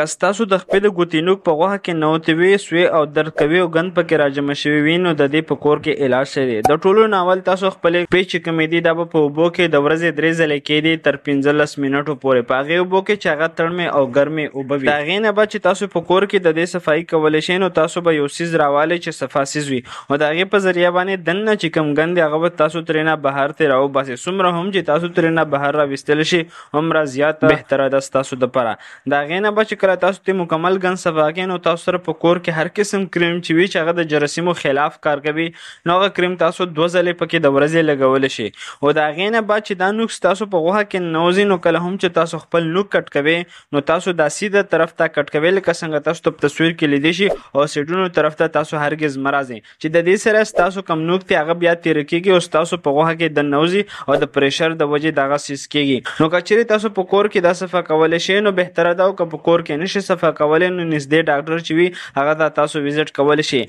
که ستاسو د خپل ګوتینوک په غوښه کې نوتوي سوی او درد کوي او غند پکې راجمع شوی وي نو د دې په کور کې علاج شری د ټولو ناول تاسو خپل پیچ کمیډي د په وبو کې د ورځې درې ځله کې دي تر 15 منټو پورې پاغه وبو کې چاغه تړمې او ګرمې وبوي دا غینه به چې تاسو په کور کې د دې صفائی کول شي نو تاسو به یو سیز راواله چې صفاسیز وي او دا غي په ذریعہ باندې دنه چې کم غند هغه تاسو ترنه بهر ته راو باسي سمره هم چې تاسو ترنه بهر را وستل شي هم را زیات بهتره ده تاسو د پره دا غینه به چې سره تاسو ته مکمل ګن سباګین او تاسو سره په کور کې هر قسم کریم چې وي چې هغه د جراثیمو خلاف کار کوي نو هغه کریم تاسو دوه ځلې پکې د ورځې لګول شي او دا غینه بعد چې دا نوک تاسو په غوخه کې نوزي نو کله هم چې تاسو خپل نوک کټ کوي نو تاسو دا سیده طرف ته کټ کوي لکه څنګه تاسو په تصویر کې لیدئ شي او سیټونو طرف ته تاسو هرگز مرزي چې د دې سره تاسو کم نوک ته هغه بیا تیر کیږي او تاسو په غوخه کې د نوزي او د پریشر د وجې دغه سیس کیږي نو کچري تاسو په کور کې دا صفه کول شي نو بهتره دا او په کور کې نشي سفر کولای نو نږدې ډاکټر چې وي هغه ته تاسو وزیټ کولی شئ